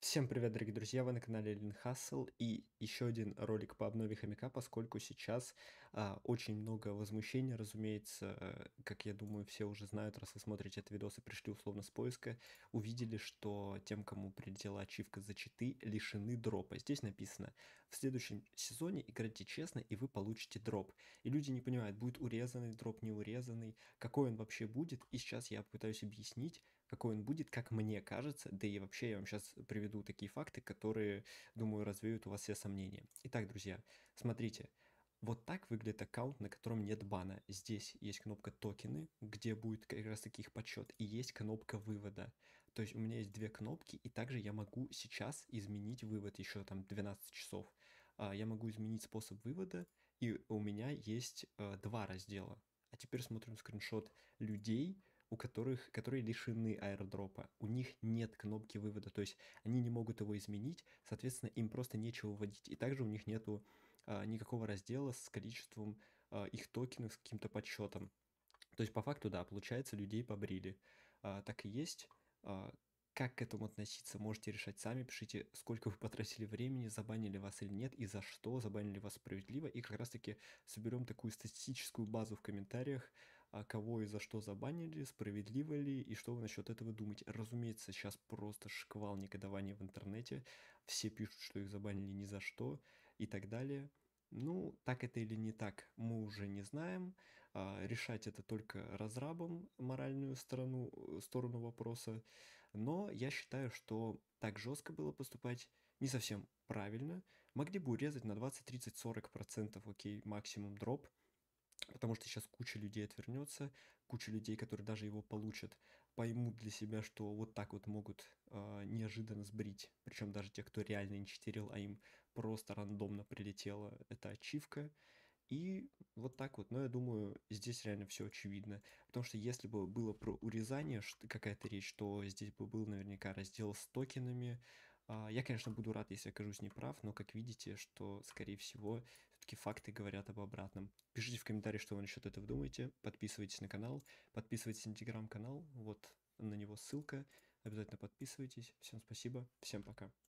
Всем привет, дорогие друзья, вы на канале Лин Хасл и еще один ролик по обнове хомяка, поскольку сейчас а, очень много возмущения, разумеется, э, как я думаю, все уже знают, раз вы смотрите этот видос и пришли условно с поиска, увидели, что тем, кому прилетела ачивка за читы, лишены дропа. Здесь написано, в следующем сезоне играйте честно и вы получите дроп. И люди не понимают, будет урезанный дроп, не урезанный, какой он вообще будет, и сейчас я пытаюсь объяснить, какой он будет, как мне кажется, да и вообще я вам сейчас приведу такие факты, которые, думаю, развеют у вас все сомнения. Итак, друзья, смотрите, вот так выглядит аккаунт, на котором нет бана. Здесь есть кнопка токены, где будет как раз таких подсчет, и есть кнопка вывода. То есть у меня есть две кнопки, и также я могу сейчас изменить вывод еще там 12 часов. А, я могу изменить способ вывода, и у меня есть э, два раздела. А теперь смотрим скриншот людей, у которых, которые лишены аэродропа, У них нет кнопки вывода, то есть они не могут его изменить, соответственно, им просто нечего вводить. И также у них нету а, никакого раздела с количеством а, их токенов, с каким-то подсчетом. То есть по факту, да, получается, людей побрили. А, так и есть. А, как к этому относиться, можете решать сами, пишите, сколько вы потратили времени, забанили вас или нет, и за что забанили вас справедливо, и как раз-таки соберем такую статистическую базу в комментариях, а кого и за что забанили, справедливо ли и что вы насчет этого думаете. Разумеется, сейчас просто шквал негодования в интернете, все пишут, что их забанили ни за что и так далее. Ну, так это или не так, мы уже не знаем. А, решать это только разрабам моральную сторону, э, сторону вопроса. Но я считаю, что так жестко было поступать не совсем правильно. Могли бы урезать на 20, 30, 40 процентов, окей, максимум дроп – потому что сейчас куча людей отвернется, куча людей, которые даже его получат, поймут для себя, что вот так вот могут э, неожиданно сбрить, причем даже те, кто реально не читерил, а им просто рандомно прилетела эта ачивка, и вот так вот, но я думаю, здесь реально все очевидно. Потому что если бы было про урезание какая-то речь, то здесь бы был наверняка раздел с токенами. А, я, конечно, буду рад, если окажусь неправ, но, как видите, что, скорее всего, все-таки факты говорят об обратном. Пишите в комментарии, что вы насчет этого думаете. Подписывайтесь на канал, подписывайтесь на телеграм-канал. Вот на него ссылка. Обязательно подписывайтесь. Всем спасибо, всем пока.